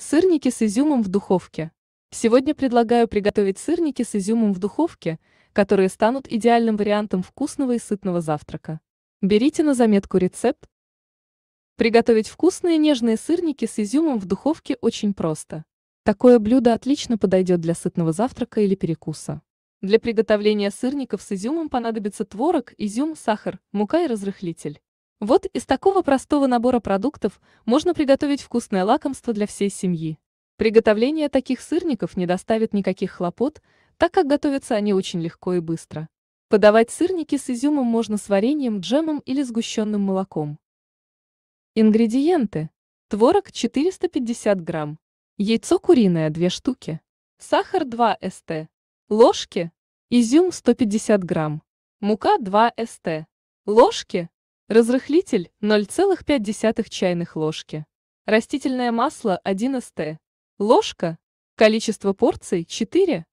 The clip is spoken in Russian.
Сырники с изюмом в духовке. Сегодня предлагаю приготовить сырники с изюмом в духовке, которые станут идеальным вариантом вкусного и сытного завтрака. Берите на заметку рецепт. Приготовить вкусные нежные сырники с изюмом в духовке очень просто. Такое блюдо отлично подойдет для сытного завтрака или перекуса. Для приготовления сырников с изюмом понадобится творог, изюм, сахар, мука и разрыхлитель. Вот из такого простого набора продуктов можно приготовить вкусное лакомство для всей семьи. Приготовление таких сырников не доставит никаких хлопот, так как готовятся они очень легко и быстро. Подавать сырники с изюмом можно с вареньем, джемом или сгущенным молоком. Ингредиенты. Творог 450 грамм. Яйцо куриное 2 штуки. Сахар 2 ст. Ложки. Изюм 150 грамм. Мука 2 ст. Ложки. Разрыхлитель 0,5 чайных ложки. Растительное масло 1 ст. Ложка. Количество порций 4.